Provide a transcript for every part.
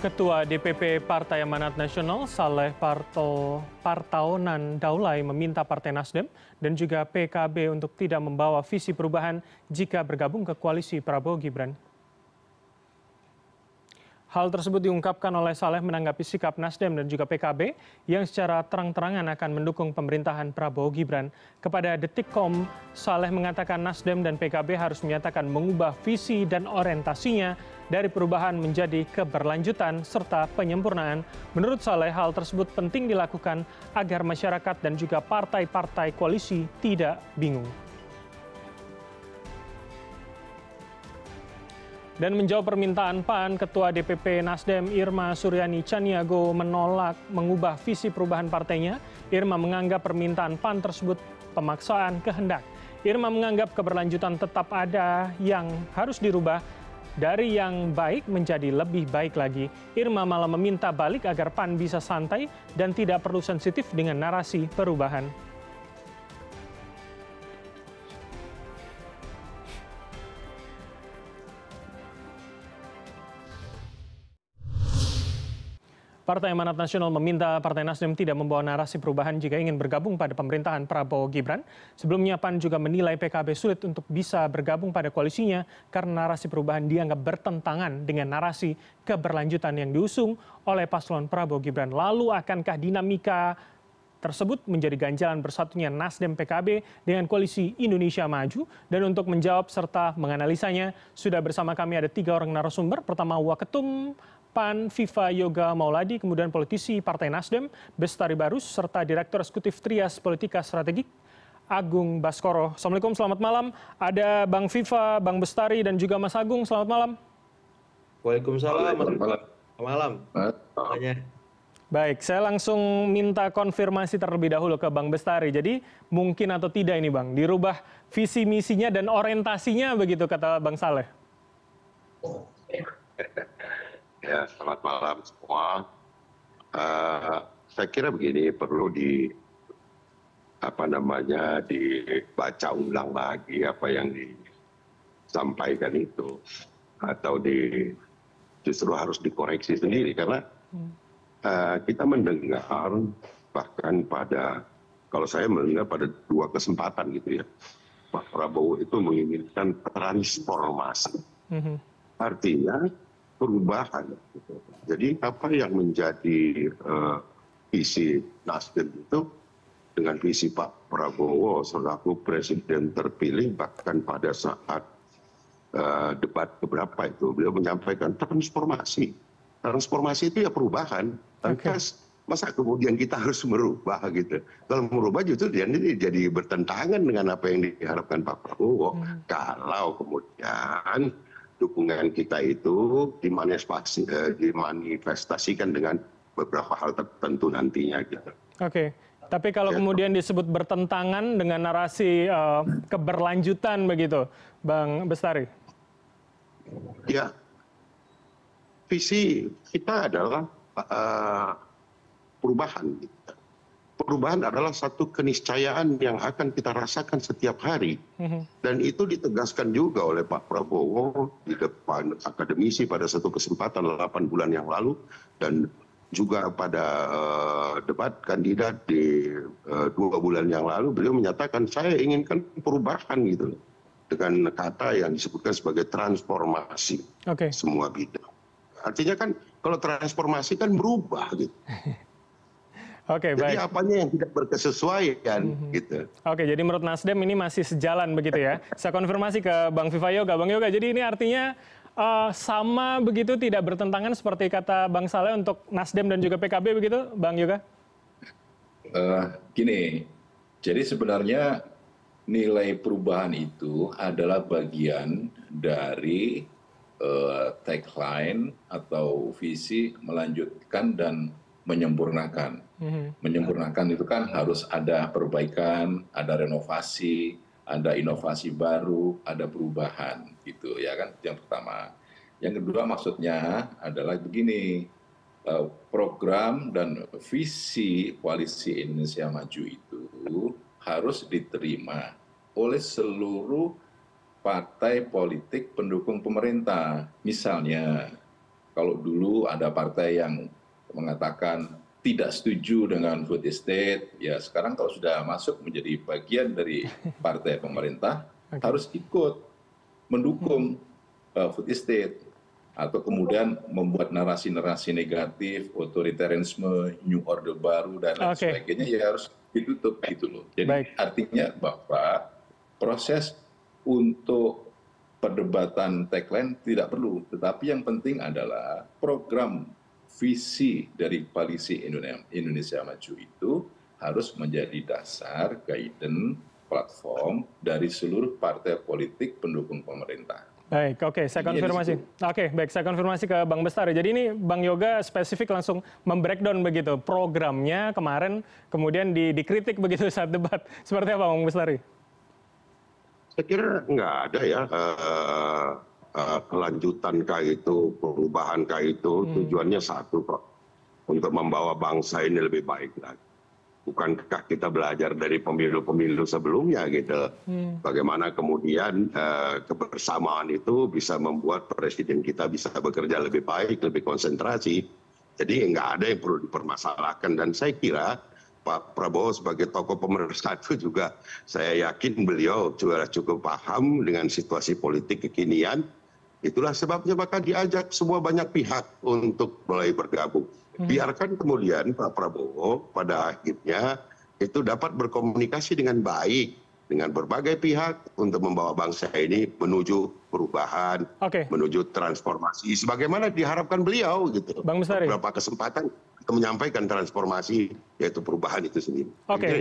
Ketua DPP Partai Amanat Nasional Saleh Parto, Partaonan Daulay meminta Partai Nasdem dan juga PKB untuk tidak membawa visi perubahan jika bergabung ke koalisi Prabowo Gibran. Hal tersebut diungkapkan oleh Saleh menanggapi sikap Nasdem dan juga PKB yang secara terang-terangan akan mendukung pemerintahan Prabowo Gibran. Kepada Detikkom, Saleh mengatakan Nasdem dan PKB harus menyatakan mengubah visi dan orientasinya dari perubahan menjadi keberlanjutan serta penyempurnaan. Menurut Saleh, hal tersebut penting dilakukan agar masyarakat dan juga partai-partai koalisi tidak bingung. Dan menjawab permintaan PAN, Ketua DPP Nasdem Irma Suryani Caniago menolak mengubah visi perubahan partainya. Irma menganggap permintaan PAN tersebut pemaksaan kehendak. Irma menganggap keberlanjutan tetap ada yang harus dirubah dari yang baik menjadi lebih baik lagi, Irma malah meminta balik agar PAN bisa santai dan tidak perlu sensitif dengan narasi perubahan. Partai Amanat Nasional meminta Partai Nasdem tidak membawa narasi perubahan jika ingin bergabung pada pemerintahan Prabowo Gibran. Sebelumnya PAN juga menilai PKB sulit untuk bisa bergabung pada koalisinya karena narasi perubahan dianggap bertentangan dengan narasi keberlanjutan yang diusung oleh paslon Prabowo Gibran. Lalu akankah dinamika tersebut menjadi ganjalan bersatunya Nasdem PKB dengan koalisi Indonesia Maju. Dan untuk menjawab serta menganalisanya, sudah bersama kami ada tiga orang narasumber. Pertama, Waketum PAN Viva Yoga Mauladi, kemudian politisi Partai Nasdem, Bestari Barus, serta Direktur Eksekutif Trias Politika Strategik, Agung Baskoro. Assalamualaikum, selamat malam. Ada Bang Viva, Bang Bestari, dan juga Mas Agung. Selamat malam. Waalaikumsalam. Selamat malam. Selamat malam. Baik, saya langsung minta konfirmasi terlebih dahulu ke Bang Bestari. Jadi mungkin atau tidak ini Bang, dirubah visi misinya dan orientasinya begitu kata Bang Saleh. ya selamat malam semua eh, saya kira begini perlu di apa namanya dibaca ulang lagi apa yang disampaikan itu atau justru harus dikoreksi sendiri karena hmm. eh, kita mendengar bahkan pada kalau saya mendengar pada dua kesempatan gitu ya Pak Prabowo itu menginginkan transformasi hmm. artinya perubahan jadi apa yang menjadi eh, visi nasdem itu dengan visi pak prabowo selaku presiden terpilih bahkan pada saat eh, debat keberapa itu beliau menyampaikan transformasi transformasi itu ya perubahan tanpa okay masa kemudian kita harus merubah gitu. Kalau merubah justru dia jadi, jadi bertentangan dengan apa yang diharapkan Pak Prabowo. Hmm. Kalau kemudian dukungan kita itu eh, dimanifestasikan dengan beberapa hal tertentu nantinya. Gitu. Oke, tapi kalau ya, kemudian disebut bertentangan dengan narasi uh, keberlanjutan begitu, Bang Bestari? Ya, visi kita adalah uh, perubahan. Gitu perubahan adalah satu keniscayaan yang akan kita rasakan setiap hari. Mm-hmm. Dan itu ditegaskan juga oleh Pak Prabowo di depan akademisi pada satu kesempatan 8 bulan yang lalu dan juga pada uh, debat kandidat di uh, dua bulan yang lalu beliau menyatakan saya inginkan perubahan gitu dengan kata yang disebutkan sebagai transformasi okay. semua bidang. Artinya kan kalau transformasi kan berubah gitu. Oke jadi apanya yang tidak berkesesuaian mhm. gitu. Oke, jadi menurut Nasdem ini masih sejalan begitu ya. Saya konfirmasi ke Bang Viva Yoga. Bang Yoga, jadi ini artinya uh, sama begitu tidak bertentangan seperti kata Bang Saleh untuk Nasdem dan juga PKB begitu, Bang Yoga? Uh, gini, jadi sebenarnya nilai perubahan itu adalah bagian dari uh, tagline atau visi melanjutkan dan menyempurnakan. Mm-hmm. Menyempurnakan itu kan harus ada perbaikan, ada renovasi, ada inovasi baru, ada perubahan gitu ya kan yang pertama. Yang kedua maksudnya adalah begini, eh, program dan visi koalisi Indonesia Maju itu harus diterima oleh seluruh partai politik pendukung pemerintah. Misalnya, kalau dulu ada partai yang mengatakan tidak setuju dengan food estate ya sekarang kalau sudah masuk menjadi bagian dari partai pemerintah harus ikut mendukung eh, food estate atau kemudian membuat narasi-narasi negatif, otoritarianisme, new order baru dan lain okay. sebagainya ya harus ditutup gitu loh. Jadi Baik. artinya bahwa proses untuk perdebatan tagline tidak perlu, tetapi yang penting adalah program visi dari koalisi indonesia maju itu harus menjadi dasar guidance platform dari seluruh partai politik pendukung pemerintah. Baik, oke, okay, saya konfirmasi. Oke, okay, baik, saya konfirmasi ke Bang Bestari. Ya. Jadi ini Bang Yoga spesifik langsung membreakdown begitu programnya kemarin, kemudian di, dikritik begitu saat debat. Seperti apa, Bang Bestari? Saya kira nggak ada ya. Uh, Eh, kelanjutan kah itu perubahan kah itu hmm. tujuannya satu kok untuk membawa bangsa ini lebih baik lagi bukankah kita belajar dari pemilu-pemilu sebelumnya gitu hmm. bagaimana kemudian uh, kebersamaan itu bisa membuat presiden kita bisa bekerja lebih baik lebih konsentrasi jadi nggak ada yang perlu dipermasalahkan dan saya kira Pak Prabowo sebagai tokoh pemersatu juga saya yakin beliau sudah cukup paham dengan situasi politik kekinian itulah sebabnya maka diajak semua banyak pihak untuk mulai bergabung hmm. biarkan kemudian pak prabowo pada akhirnya itu dapat berkomunikasi dengan baik dengan berbagai pihak untuk membawa bangsa ini menuju perubahan, okay. menuju transformasi sebagaimana diharapkan beliau gitu. Bang Beberapa kesempatan menyampaikan transformasi yaitu perubahan itu sendiri. Oke. Okay.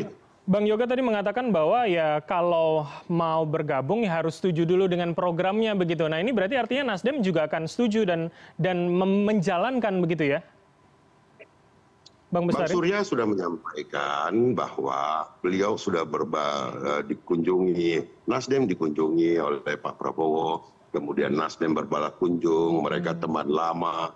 Bang Yoga tadi mengatakan bahwa ya kalau mau bergabung ya harus setuju dulu dengan programnya begitu. Nah ini berarti artinya Nasdem juga akan setuju dan dan menjalankan begitu ya? Bang, Bang Surya sudah menyampaikan bahwa beliau sudah berba, e, dikunjungi, Nasdem dikunjungi oleh Pak Prabowo, kemudian Nasdem berbalak kunjung, mereka hmm. teman lama,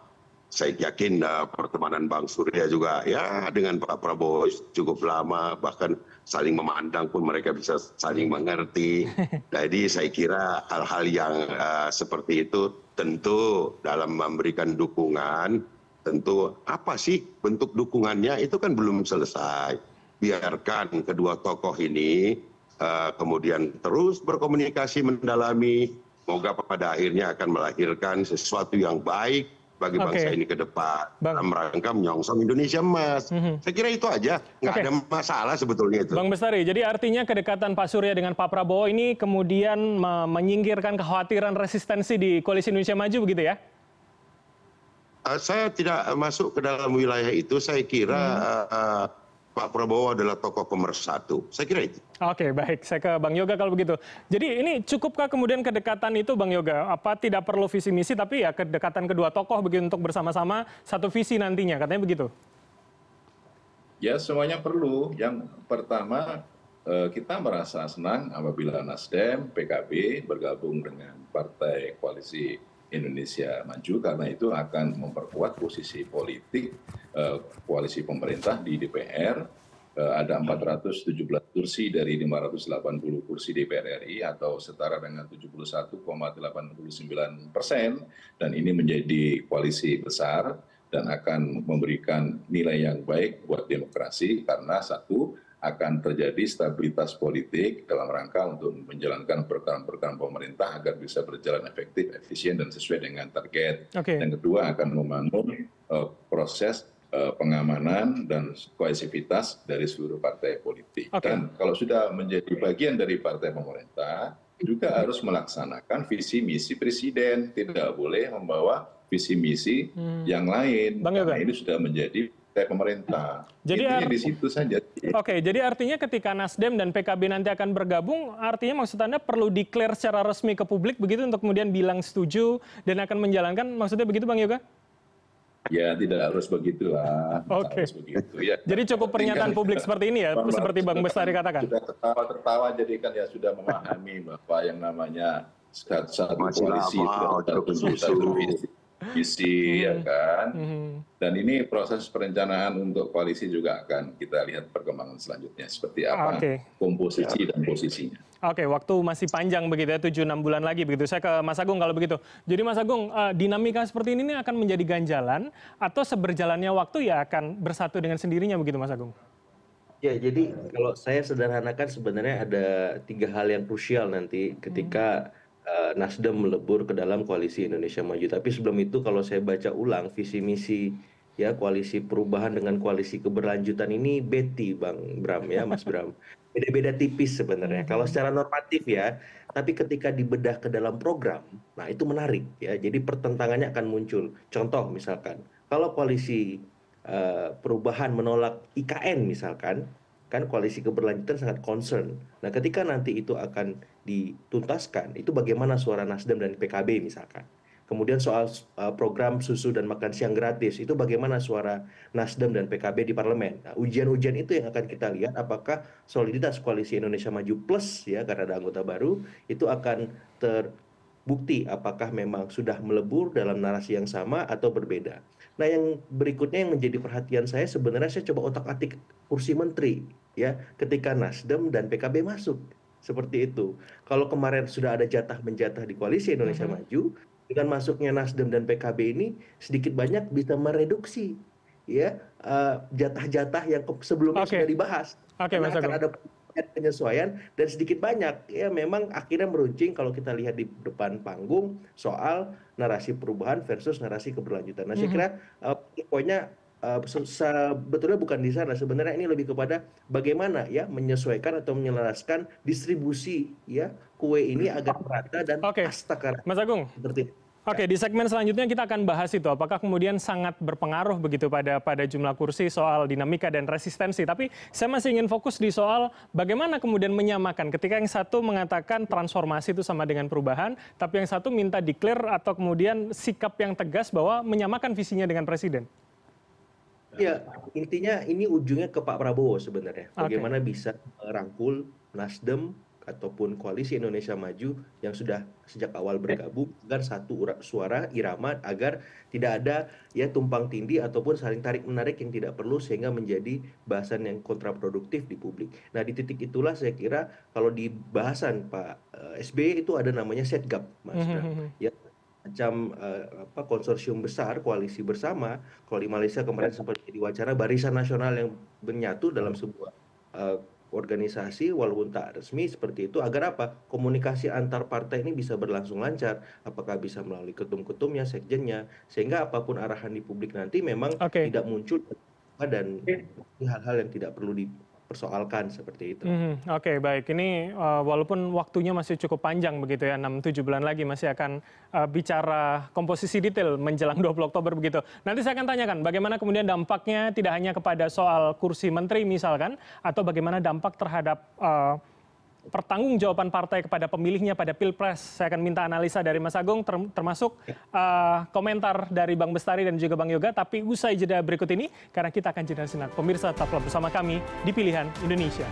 saya yakin eh, pertemanan bang surya juga ya dengan pak prabowo cukup lama bahkan saling memandang pun mereka bisa saling mengerti jadi saya kira hal-hal yang uh, seperti itu tentu dalam memberikan dukungan tentu apa sih bentuk dukungannya itu kan belum selesai biarkan kedua tokoh ini uh, kemudian terus berkomunikasi mendalami moga pada akhirnya akan melahirkan sesuatu yang baik bagi bangsa ini ke depan dalam rangka menyongsong Indonesia emas. Mhm. Saya kira itu aja, nggak okay. ada masalah sebetulnya itu. Bang Bestari, jadi artinya kedekatan Pak Surya dengan Pak Prabowo ini kemudian menyingkirkan kekhawatiran resistensi di koalisi Indonesia Maju begitu ya? Uh, saya tidak masuk ke dalam wilayah itu. Saya kira hmm. uh, uh Pak Prabowo adalah tokoh pemersatu. Saya kira itu. Oke, baik. Saya ke Bang Yoga kalau begitu. Jadi ini cukupkah kemudian kedekatan itu Bang Yoga? Apa tidak perlu visi misi tapi ya kedekatan kedua tokoh begitu untuk bersama-sama satu visi nantinya, katanya begitu. Ya, semuanya perlu. Yang pertama eh, kita merasa senang apabila Nasdem, PKB bergabung dengan partai koalisi Indonesia maju karena itu akan memperkuat posisi politik eh, koalisi pemerintah di DPR eh, ada 417 hmm. kursi dari 580 kursi DPR RI atau setara dengan 71,89 persen dan ini menjadi koalisi besar dan akan memberikan nilai yang baik buat demokrasi karena satu akan terjadi stabilitas politik dalam rangka untuk menjalankan program-program pemerintah agar bisa berjalan efektif, efisien, dan sesuai dengan target. Okay. Yang kedua akan membangun uh, proses uh, pengamanan dan koesivitas dari seluruh partai politik. Okay. Dan kalau sudah menjadi bagian dari partai pemerintah, juga harus melaksanakan visi misi presiden, tidak boleh membawa visi misi hmm. yang lain. Bang, Karena bang. ini sudah menjadi dari pemerintah. Jadi di situ saja. Oke, jadi artinya ketika Nasdem dan PKB nanti akan bergabung, artinya maksud Anda perlu declare secara resmi ke publik begitu untuk kemudian bilang setuju dan akan menjalankan, maksudnya begitu Bang Yoga? Ya, tidak harus begitulah. Oke. Okay. Begitu, ya. Jadi cukup pernyataan kan, publik seperti ini ya, bang, seperti Bang Bestari katakan. Sudah tertawa-tertawa jadi kan ya sudah memahami bahwa yang namanya satu koalisi itu tersusun visi hmm. ya kan hmm. dan ini proses perencanaan untuk koalisi juga akan kita lihat perkembangan selanjutnya seperti ah, apa komposisi dan posisinya oke waktu masih panjang begitu ya tujuh enam bulan lagi begitu saya ke Mas Agung kalau begitu jadi Mas Agung eh, dinamika seperti ini akan menjadi ganjalan atau seberjalannya waktu ya akan bersatu dengan sendirinya begitu Mas Agung Ya, jadi kalau saya sederhanakan sebenarnya ada tiga hal yang krusial nanti ketika hmm Eh, Nasdem melebur ke dalam koalisi Indonesia Maju. Tapi sebelum itu kalau saya baca ulang visi misi ya koalisi perubahan dengan koalisi keberlanjutan ini beti Bang Bram ya Mas Bram. Beda-beda tipis sebenarnya. Hmm. Kalau secara normatif ya, tapi ketika dibedah ke dalam program, nah itu menarik ya. Jadi pertentangannya akan muncul. Contoh misalkan, kalau koalisi uh, perubahan menolak IKN misalkan, kan koalisi keberlanjutan sangat concern. Nah, ketika nanti itu akan dituntaskan itu bagaimana suara Nasdem dan PKB misalkan. Kemudian soal eh, program susu dan makan siang gratis itu bagaimana suara Nasdem dan PKB di parlemen. Nah, ujian-ujian itu yang akan kita lihat apakah soliditas koalisi Indonesia Maju Plus ya karena ada anggota baru itu akan terbukti apakah memang sudah melebur dalam narasi yang sama atau berbeda. Nah, yang berikutnya yang menjadi perhatian saya sebenarnya saya coba otak-atik kursi menteri ya ketika Nasdem dan PKB masuk seperti itu. Kalau kemarin sudah ada jatah menjatah di koalisi Indonesia mm -hmm. Maju, dengan masuknya Nasdem dan PKB ini sedikit banyak bisa mereduksi ya eh, jatah-jatah yang sebelumnya okay. sudah dibahas. Oke, okay, akan ada penyesuaian dan sedikit banyak ya memang akhirnya meruncing kalau kita lihat di depan panggung soal narasi perubahan versus narasi keberlanjutan. Nah, mm -hmm. saya mm-hmm. kira uh, poinnya Eh, sebetulnya bukan di sana sebenarnya ini lebih kepada bagaimana ya menyesuaikan atau menyelaraskan distribusi ya kue ini agar merata dan okay. astagara. Mas Agung. Seperti itu. Oke, di segmen selanjutnya kita akan bahas itu apakah kemudian sangat berpengaruh begitu pada pada jumlah kursi soal dinamika dan resistensi. Tapi saya masih ingin fokus di soal bagaimana kemudian menyamakan ketika yang satu mengatakan transformasi itu sama dengan perubahan, tapi yang satu minta declare atau kemudian sikap yang tegas bahwa menyamakan visinya dengan presiden ya intinya ini ujungnya ke pak prabowo sebenarnya bagaimana bisa merangkul nasdem ataupun koalisi indonesia maju yang sudah sejak awal bergabung agar satu suara irama agar tidak ada ya tumpang tindih ataupun saling tarik menarik yang tidak perlu sehingga menjadi bahasan yang kontraproduktif di publik. Nah di titik itulah saya kira kalau di bahasan Pak eh, SBY itu ada namanya setgap mas. Mm -hmm. ya macam uh, apa konsorsium besar koalisi bersama kalau di Malaysia kemarin ya. sempat jadi wacana barisan nasional yang menyatu dalam hmm. sebuah uh, organisasi walaupun tak resmi seperti itu agar apa komunikasi antar partai ini bisa berlangsung lancar apakah bisa melalui ketum-ketumnya sekjennya sehingga apapun arahan di publik nanti memang okay. tidak muncul dan hal-hal yang tidak perlu di persoalkan seperti itu. Mm, Oke okay, baik ini uh, walaupun waktunya masih cukup panjang begitu ya 6-7 bulan lagi masih akan uh, bicara komposisi detail menjelang 20 Oktober begitu. Nanti saya akan tanyakan bagaimana kemudian dampaknya tidak hanya kepada soal kursi menteri misalkan atau bagaimana dampak terhadap uh, pertanggungjawaban partai kepada pemilihnya pada pilpres. Saya akan minta analisa dari Mas Agung, termasuk uh, komentar dari Bang Bestari dan juga Bang Yoga. Tapi usai jeda berikut ini, karena kita akan jeda senang. Pemirsa tetaplah bersama kami di Pilihan Indonesia.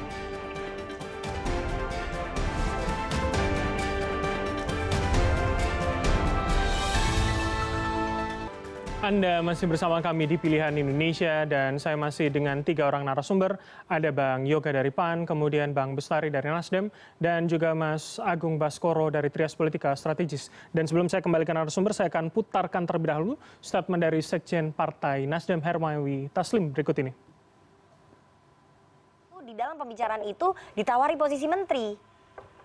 Anda masih bersama kami di Pilihan Indonesia dan saya masih dengan tiga orang narasumber. Ada Bang Yoga dari PAN, kemudian Bang Bestari dari Nasdem, dan juga Mas Agung Baskoro dari Trias Politika Strategis. Dan sebelum saya kembalikan narasumber, saya akan putarkan terlebih dahulu statement dari Sekjen Partai Nasdem Hermawi Taslim berikut ini. Oh, di dalam pembicaraan itu ditawari posisi menteri.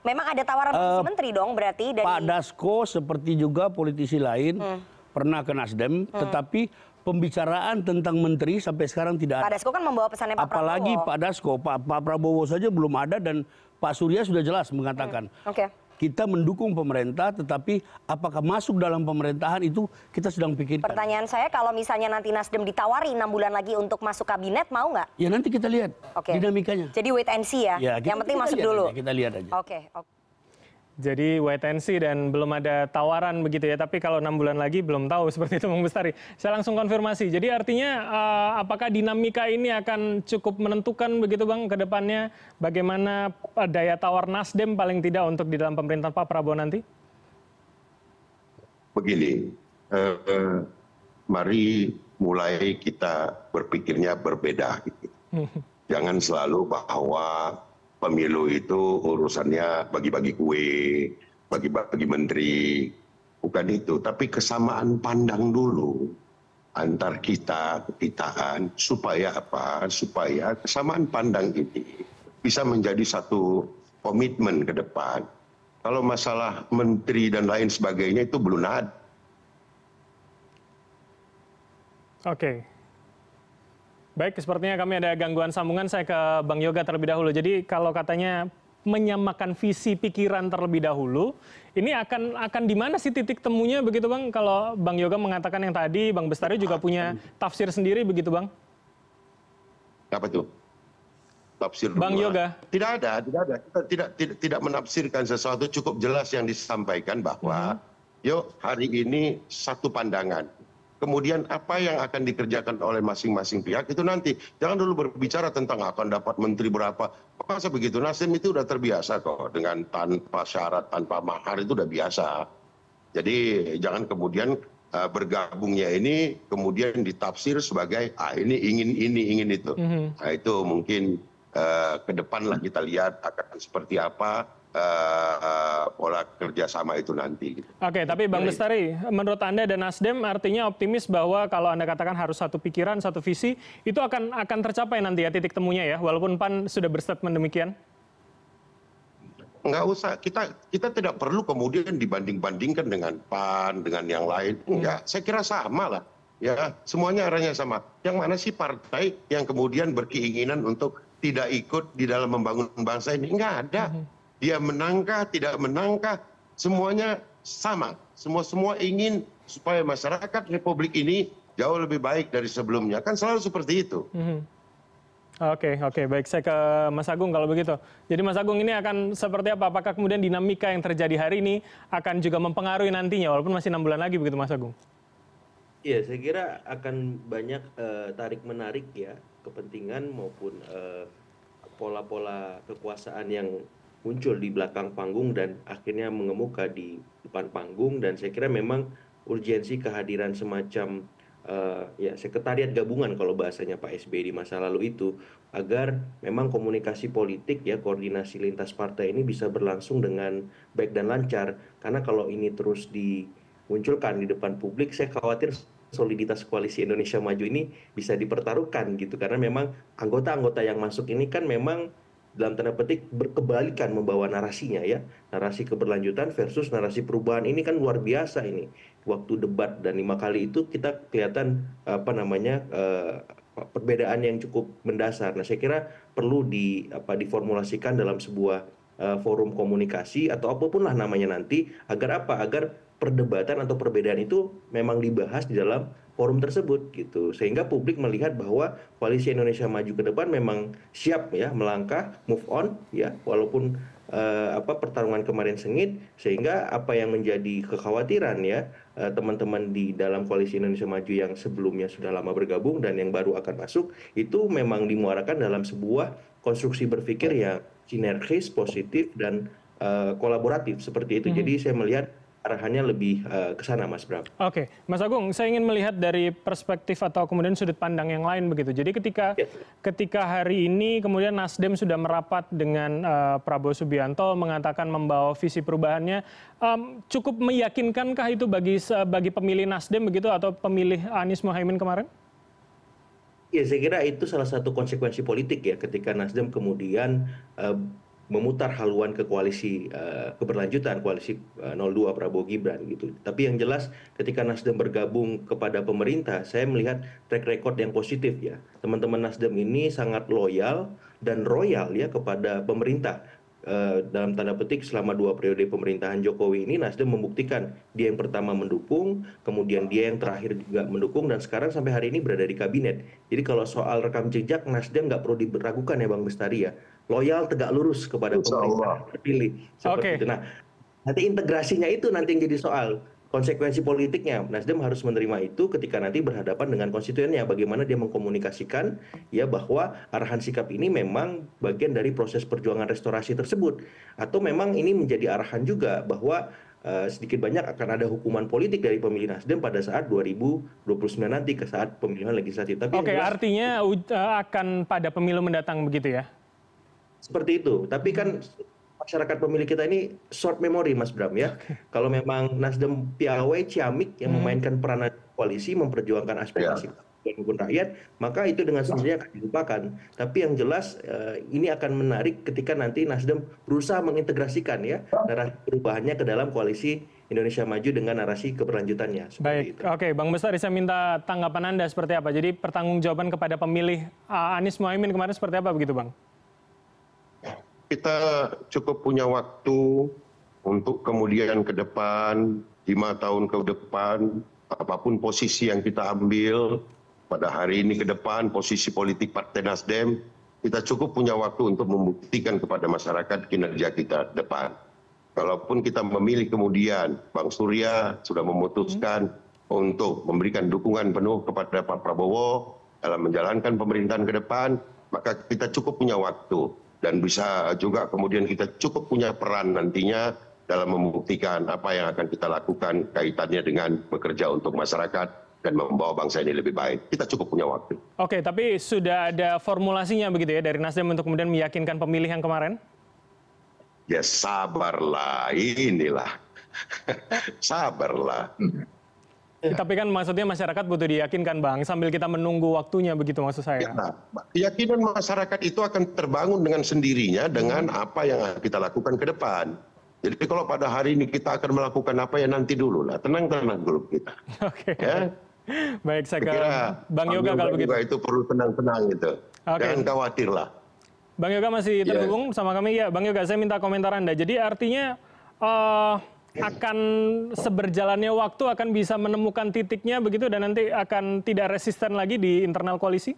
Memang ada tawaran eh, posisi uh, menteri dong berarti dari Pak Dasko seperti juga politisi lain hmm pernah ke Nasdem, hmm. tetapi pembicaraan tentang menteri sampai sekarang tidak ada. Pak Dasko kan membawa pesannya Pak Apalagi Pak Dasko, Pak, Pak Prabowo saja belum ada dan Pak Surya sudah jelas mengatakan. Hmm. Oke. Okay. Kita mendukung pemerintah, tetapi apakah masuk dalam pemerintahan itu kita sedang pikirkan. Pertanyaan saya, kalau misalnya nanti Nasdem ditawari enam bulan lagi untuk masuk kabinet, mau nggak? Ya nanti kita lihat Okay. dinamikanya. Jadi wait and see ya. ya kita, Yang penting masuk dulu. Aja, kita lihat aja. Oke. Okay. Okay. Jadi wait and see dan belum ada tawaran begitu ya. Tapi kalau enam bulan lagi belum tahu seperti itu Bung Bestari. Saya langsung konfirmasi. Jadi artinya eh, apakah dinamika ini akan cukup menentukan begitu Bang ke depannya bagaimana eh, daya tawar Nasdem paling tidak untuk di dalam pemerintahan Pak Prabowo nanti? Begini, eh, eh mari mulai kita berpikirnya berbeda. Gitu. Hmm. Jangan selalu bahwa pemilu itu urusannya bagi-bagi kue, bagi-bagi menteri, bukan itu. Tapi kesamaan pandang dulu antar kita, kitaan supaya apa? Supaya kesamaan pandang ini bisa menjadi satu komitmen ke depan. Kalau masalah menteri dan lain sebagainya itu belum ada. Oke, okay. Baik, sepertinya kami ada gangguan sambungan. Saya ke Bang Yoga terlebih dahulu. Jadi kalau katanya menyamakan visi pikiran terlebih dahulu, ini akan akan di mana sih titik temunya begitu Bang? Kalau Bang Yoga mengatakan yang tadi, Bang Bestari juga punya tafsir sendiri begitu Bang? Apa itu? Tafsir Bang dua. Yoga. Tidak ada, tidak ada. Kita tidak tidak tidak menafsirkan sesuatu cukup jelas yang disampaikan bahwa hmm. yuk hari ini satu pandangan kemudian apa yang akan dikerjakan oleh masing masing pihak itu nanti jangan dulu berbicara tentang akan dapat menteri berapa masa begitu nasdem itu udah terbiasa kok dengan tanpa syarat tanpa mahar itu udah biasa jadi jangan kemudian eh, bergabungnya ini kemudian ditafsir sebagai ah ini ingin ini ingin itu mhm. nah itu mungkin eh, ke depan lah kita lihat akan seperti apa Eh, pola kerjasama itu nanti. Oke, tapi Bang Lestari, menurut Anda dan Nasdem artinya optimis bahwa kalau Anda katakan harus satu pikiran, satu visi, itu akan akan tercapai nanti ya titik temunya ya, walaupun PAN sudah berstatement demikian? Enggak usah, kita kita tidak perlu kemudian dibanding-bandingkan dengan PAN, dengan yang lain. Enggak, hmm. Ya, saya kira sama lah. Ya, semuanya arahnya sama. Yang mana sih partai yang kemudian berkeinginan untuk tidak ikut di dalam membangun bangsa ini? Enggak ada. Hmm dia menangkah tidak menangkah semuanya sama semua semua ingin supaya masyarakat republik ini jauh lebih baik dari sebelumnya kan selalu seperti itu mhm. Oke, oke, baik. Saya ke Mas Agung kalau begitu. Jadi Mas Agung ini akan seperti apa? Apakah kemudian dinamika yang terjadi hari ini akan juga mempengaruhi nantinya, walaupun masih enam bulan lagi begitu, Mas Agung? Iya, saya kira akan banyak uh, tarik menarik ya kepentingan maupun uh, pola-pola kekuasaan yang muncul di belakang panggung dan akhirnya mengemuka di depan panggung dan saya kira memang urgensi kehadiran semacam uh, ya sekretariat gabungan kalau bahasanya Pak SBY di masa lalu itu agar memang komunikasi politik ya koordinasi lintas partai ini bisa berlangsung dengan baik dan lancar karena kalau ini terus dimunculkan di depan publik saya khawatir soliditas koalisi Indonesia Maju ini bisa dipertaruhkan gitu karena memang anggota-anggota yang masuk ini kan memang dalam tanda petik berkebalikan membawa narasinya ya narasi keberlanjutan versus narasi perubahan ini kan luar biasa ini waktu debat dan lima kali itu kita kelihatan apa namanya eh, perbedaan yang cukup mendasar nah saya kira perlu di apa diformulasikan dalam sebuah eh, forum komunikasi atau apapun lah namanya nanti agar apa agar perdebatan atau perbedaan itu memang dibahas di dalam forum tersebut gitu sehingga publik melihat bahwa koalisi Indonesia Maju ke depan memang siap ya melangkah move on ya walaupun eh, apa pertarungan kemarin sengit sehingga apa yang menjadi kekhawatiran ya eh, teman-teman eh, di dalam koalisi Indonesia Maju yang sebelumnya sudah lama bergabung dan yang baru akan masuk itu memang dimuarakan dalam sebuah konstruksi berpikir iya. yang sinergis positif dan eh, kolaboratif seperti itu hmm. jadi saya melihat arahannya lebih uh, ke sana, Mas Bram. Oke, Mas Agung, saya ingin melihat dari perspektif atau kemudian sudut pandang yang lain begitu. Jadi ketika yes. Ya. ketika hari ini kemudian Nasdem sudah merapat dengan uh, Prabowo Subianto mengatakan membawa visi perubahannya, um, cukup meyakinkankah itu bagi bagi pemilih Nasdem begitu atau pemilih Anies Mohaimin kemarin? Ya, saya kira itu salah satu konsekuensi politik ya ketika Nasdem kemudian uh, memutar haluan ke koalisi eh, keberlanjutan koalisi 02 eh, Prabowo Gibran gitu. Tapi yang jelas ketika Nasdem bergabung kepada pemerintah, saya melihat track record yang positif ya. Teman-teman Nasdem ini sangat loyal dan royal ya kepada pemerintah. Eh, dalam tanda petik selama dua periode pemerintahan Jokowi ini Nasdem membuktikan dia yang pertama mendukung, kemudian dia yang terakhir juga mendukung dan sekarang sampai hari ini berada di kabinet. Jadi kalau soal rekam jejak Nasdem nggak perlu diragukan ya Bang Bestari ya loyal tegak lurus kepada pemerintah terpilih seperti okay. itu. Nah, nanti integrasinya itu nanti yang jadi soal konsekuensi politiknya. Nasdem harus menerima itu ketika nanti berhadapan dengan konstituennya. Bagaimana dia mengkomunikasikan ya bahwa arahan sikap ini memang bagian dari proses perjuangan restorasi tersebut atau memang ini menjadi arahan juga bahwa uh, sedikit banyak akan ada hukuman politik dari pemilih Nasdem pada saat 2029 nanti ke saat pemilihan legislatif. Tapi Oke, jelas, artinya uh, akan pada pemilu mendatang begitu ya? seperti itu tapi kan masyarakat pemilih kita ini short memory Mas Bram ya kalau memang Nasdem piawai ciamik yang hmm. memainkan peranan koalisi memperjuangkan aspirasi dan ya. rakyat maka itu dengan ya. sendirinya akan dilupakan tapi yang jelas eh, ini akan menarik ketika nanti Nasdem berusaha mengintegrasikan ya narasi perubahannya ke dalam koalisi Indonesia Maju dengan narasi keberlanjutannya. Baik, itu. oke, Bang Besar, saya minta tanggapan anda seperti apa. Jadi pertanggungjawaban kepada pemilih eh, Anies Mohaimin kemarin seperti apa begitu, Bang? kita cukup punya waktu untuk kemudian ke depan, lima tahun ke depan, apapun posisi yang kita ambil pada hari ini ke depan, posisi politik Partai Nasdem, kita cukup punya waktu untuk membuktikan kepada masyarakat kinerja kita depan. Kalaupun kita memilih kemudian, Bang Surya sudah memutuskan hmm. untuk memberikan dukungan penuh kepada Pak Prabowo dalam menjalankan pemerintahan ke depan, maka kita cukup punya waktu dan bisa juga kemudian kita cukup punya peran nantinya dalam membuktikan apa yang akan kita lakukan kaitannya dengan bekerja untuk masyarakat dan membawa bangsa ini lebih baik. Kita cukup punya waktu. Oke, tapi sudah ada formulasinya begitu ya dari Nasdem untuk kemudian meyakinkan pemilih yang kemarin? Ya sabarlah, inilah. sabarlah. Hmm. Iya. tapi kan maksudnya masyarakat butuh diyakinkan bang sambil kita menunggu waktunya begitu maksud saya iya, keyakinan masyarakat itu akan terbangun dengan sendirinya dengan hmm. apa yang kita lakukan ke depan jadi kalau pada hari ini kita akan melakukan apa ya nanti dulu lah tenang tenang dulu kita oke ya? baik saya kira bang yoga kalau begitu itu perlu tenang tenang gitu Oke. jangan khawatir lah Bang Yoga masih iya. terhubung yeah. sama kami ya, Bang Yoga saya minta komentar anda. Jadi artinya uh, akan seberjalannya waktu akan bisa menemukan titiknya begitu dan nanti akan tidak resisten lagi di internal koalisi?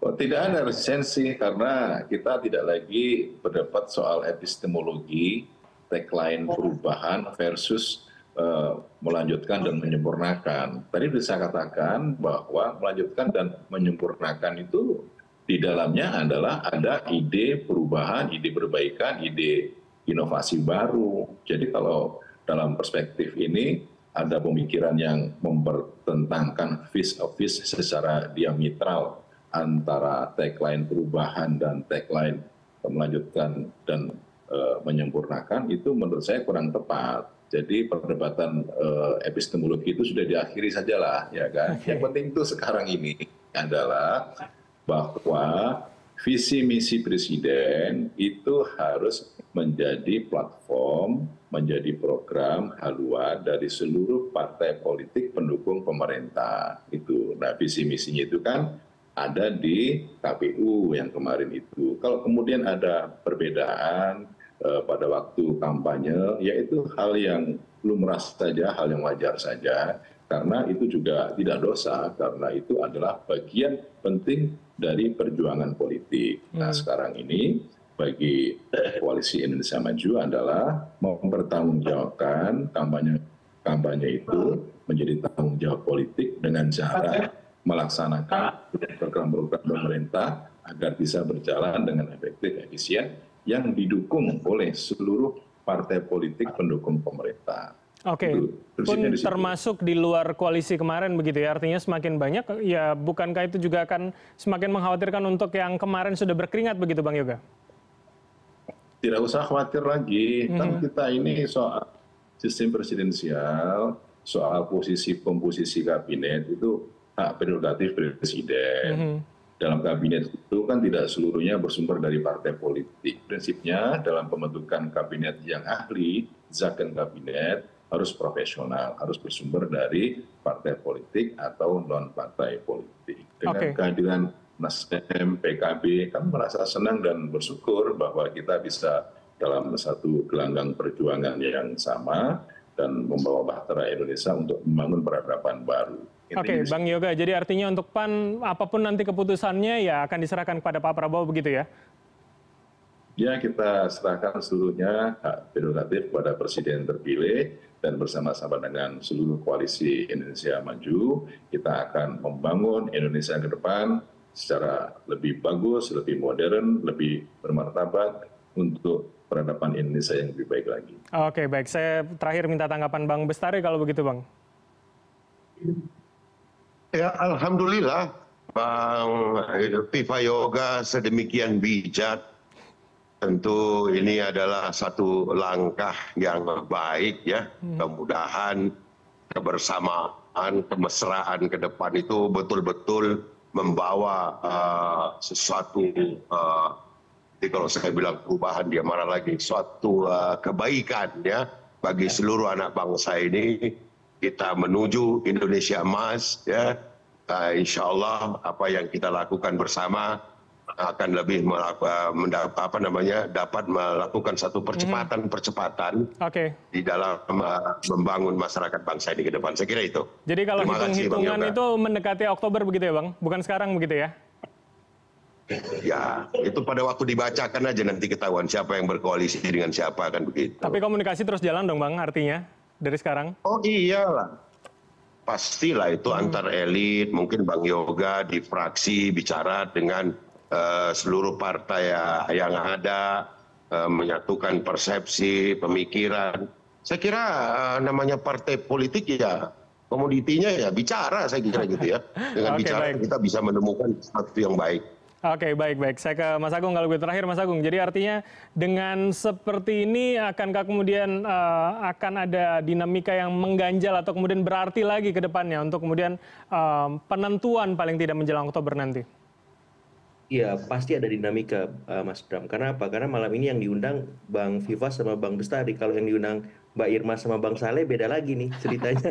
Oh, tidak ada resistensi karena kita tidak lagi berdebat soal epistemologi, tagline perubahan versus uh, melanjutkan dan menyempurnakan. Tadi bisa katakan bahwa melanjutkan dan menyempurnakan itu di dalamnya adalah ada ide perubahan, ide perbaikan, ide inovasi baru. Jadi kalau dalam perspektif ini ada pemikiran yang mempertentangkan vis of vis secara diametral antara tagline perubahan dan tagline melanjutkan dan e, menyempurnakan itu menurut saya kurang tepat. Jadi perdebatan e, epistemologi itu sudah diakhiri sajalah ya kan. Okay. Yang penting itu sekarang ini adalah bahwa visi misi presiden itu harus menjadi platform, menjadi program haluan dari seluruh partai politik pendukung pemerintah. Itu. Nah, visi misinya itu kan ada di KPU yang kemarin itu. Kalau kemudian ada perbedaan eh, pada waktu kampanye, yaitu hal yang lumrah saja, hal yang wajar saja, karena itu juga tidak dosa, karena itu adalah bagian penting dari perjuangan politik. Nah hmm. sekarang ini bagi koalisi Indonesia Maju adalah mempertanggungjawabkan kampanye kampanye itu menjadi tanggung jawab politik dengan cara melaksanakan program-program pemerintah agar bisa berjalan dengan efektif efisien yang didukung oleh seluruh partai politik pendukung pemerintah oke pun termasuk di luar koalisi kemarin begitu ya artinya semakin banyak ya bukankah itu juga akan semakin mengkhawatirkan untuk yang kemarin sudah berkeringat begitu bang yoga tidak usah khawatir lagi mhm. kan kita ini soal sistem presidensial soal posisi komposisi kabinet itu hak prerogatif presiden. Mm -hmm. Dalam kabinet itu kan tidak seluruhnya bersumber dari partai politik. Prinsipnya dalam pembentukan kabinet yang ahli, zakon kabinet, harus profesional harus bersumber dari partai politik atau non partai politik dengan kehadiran nasdem pkb kami merasa senang dan bersyukur bahwa kita bisa dalam satu gelanggang perjuangan yang sama dan membawa bahtera Indonesia untuk membangun peradaban baru. Oke, okay, Bang Yoga. Jadi artinya untuk PAN, apapun nanti keputusannya ya akan diserahkan kepada Pak Prabowo begitu ya? Ya, kita serahkan seluruhnya hak prerogatif kepada Presiden terpilih dan bersama-sama dengan seluruh koalisi Indonesia Maju, kita akan membangun Indonesia ke depan secara lebih bagus, lebih modern, lebih bermartabat untuk peradaban Indonesia yang lebih baik lagi. Oke, baik. Saya terakhir minta tanggapan Bang Bestari kalau begitu, Bang. Ya, Alhamdulillah Bang Viva Yoga sedemikian bijak tentu ini adalah satu langkah yang baik ya hmm. kemudahan kebersamaan kemesraan ke depan itu betul betul membawa eh, sesuatu jadi eh, kalau saya bilang perubahan dia marah lagi suatu eh, kebaikan ya bagi ya. seluruh anak bangsa ini kita menuju Indonesia emas ya insya Allah apa yang kita lakukan bersama akan lebih apa namanya dapat melakukan satu mhm. percepatan percepatan di dalam eh, membangun masyarakat bangsa ini ke depan. Saya kira itu. Jadi kalau hitung-hitungan itu mendekati Oktober begitu ya, Bang? Bukan sekarang begitu ya? Ya, itu pada waktu dibacakan aja nanti ketahuan siapa yang berkoalisi dengan siapa kan begitu. Tapi komunikasi terus jalan dong, Bang, artinya dari sekarang? Oh iyalah pastilah itu hmm. antar elit, mungkin Bang Yoga di fraksi bicara dengan Eh, seluruh partai yang ada eh, menyatukan persepsi pemikiran saya kira eh, namanya partai politik ya komoditinya ya bicara saya kira gitu ya dengan okay, bicara baik. kita bisa menemukan sesuatu yang baik Oke, okay, baik baik. Saya ke Mas Agung kalau begitu terakhir Mas Agung. Jadi artinya dengan seperti ini akankah kemudian uh, akan ada dinamika yang mengganjal atau kemudian berarti lagi ke depannya untuk kemudian uh, penentuan paling tidak menjelang Oktober nanti? Iya, pasti ada dinamika, uh, Mas Bram. Karena apa? Karena malam ini yang diundang Bang Viva sama Bang Bestari. Kalau yang diundang Mbak Irma sama Bang Saleh beda lagi nih ceritanya.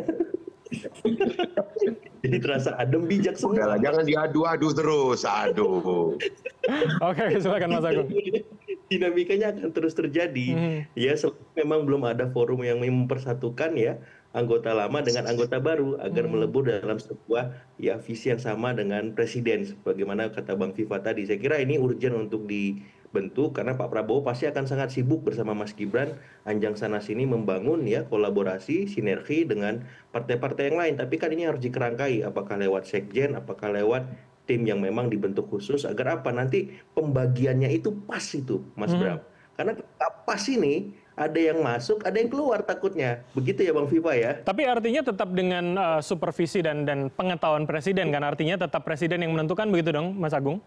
Jadi terasa adem bijak semua. lah, jangan diadu-adu terus. Aduh. Oke, okay, silakan Mas Agung. Dinamikanya akan terus terjadi. Hmm. Ya, memang belum ada forum yang mempersatukan ya anggota lama dengan anggota baru agar hmm. melebur dalam sebuah ya visi yang sama dengan presiden sebagaimana kata Bang Viva tadi. Saya kira ini urgent untuk dibentuk karena Pak Prabowo pasti akan sangat sibuk bersama Mas Gibran anjang sana sini membangun ya kolaborasi sinergi dengan partai-partai yang lain. Tapi kan ini harus dikerangkai apakah lewat sekjen, apakah lewat tim yang memang dibentuk khusus agar apa nanti pembagiannya itu pas itu Mas hmm. Bram. Karena pas ini ada yang masuk, ada yang keluar takutnya. Begitu ya Bang Viva ya. Tapi artinya tetap dengan uh, supervisi dan dan pengetahuan presiden kan artinya tetap presiden yang menentukan begitu dong Mas Agung?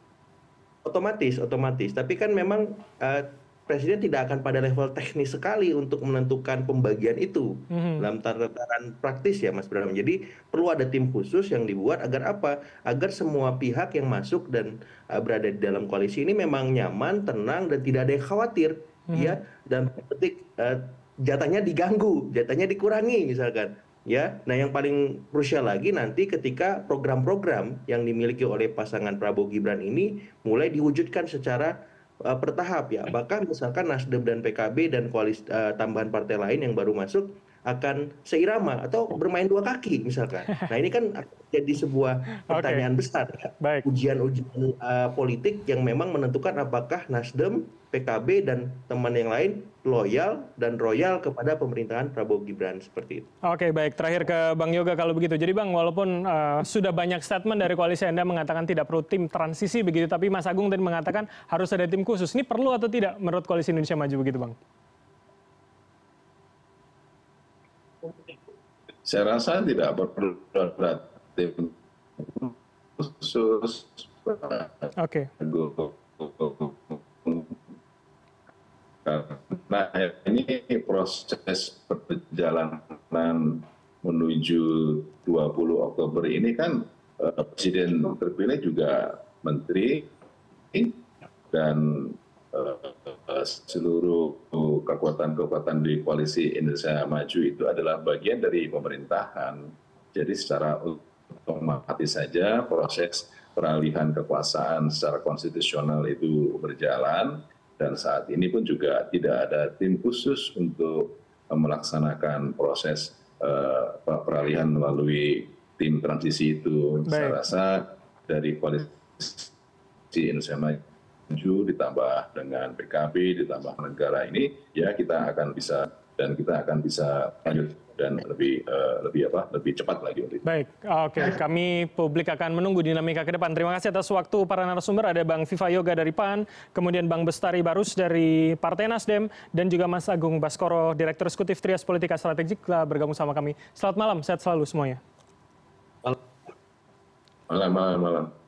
Otomatis, otomatis. Tapi kan memang uh, presiden tidak akan pada level teknis sekali untuk menentukan pembagian itu mm-hmm. dalam tataran praktis ya Mas Bram. Jadi perlu ada tim khusus yang dibuat agar apa? Agar semua pihak yang masuk dan uh, berada di dalam koalisi ini memang nyaman, tenang dan tidak ada yang khawatir Hmm. ya dan petik eh, jatahnya diganggu jatahnya dikurangi misalkan ya nah yang paling krusial lagi nanti ketika program-program yang dimiliki oleh pasangan Prabowo Gibran ini mulai diwujudkan secara uh, bertahap ya bahkan misalkan Nasdem dan PKB dan koalisi uh, eh, tambahan partai lain yang baru masuk akan seirama atau bermain dua kaki misalkan. Nah ini kan jadi sebuah pertanyaan okay. besar ya. Ujian-ujian uh, politik yang memang menentukan apakah Nasdem pkb dan teman yang lain loyal dan royal kepada pemerintahan Prabowo Gibran seperti itu. Oke baik terakhir ke Bang Yoga kalau begitu. Jadi Bang walaupun uh, sudah banyak statement dari koalisi Anda mengatakan tidak perlu tim transisi begitu, tapi Mas Agung tadi mengatakan harus ada tim khusus. Ini perlu atau tidak menurut koalisi Indonesia Maju begitu Bang? Saya rasa tidak perlu ada tim khusus. Oke. Okay nah ini proses perjalanan menuju 20 oktober ini kan eh, presiden terpilih juga menteri dan eh, seluruh kekuatan-kekuatan di koalisi Indonesia Maju itu adalah bagian dari pemerintahan. Jadi secara otomatis saja proses peralihan kekuasaan secara konstitusional itu berjalan dan saat ini pun juga tidak ada tim khusus untuk melaksanakan proses eh, peralihan melalui tim transisi itu. Baik. Saya rasa dari koalisi Indonesia Maju ditambah dengan PKB ditambah negara ini ya kita akan bisa dan kita akan bisa lanjut dan lebih uh, lebih apa lebih cepat lagi untuk Baik, oke okay. kami publik akan menunggu dinamika ke depan. Terima kasih atas waktu para narasumber ada Bang Viva Yoga dari PAN, kemudian Bang Bestari Barus dari Partai Nasdem dan juga Mas Agung Baskoro Direktur Eksekutif Trias Politika Strategik telah bergabung sama kami. Selamat malam, sehat selalu semuanya. Malam, malam, malam.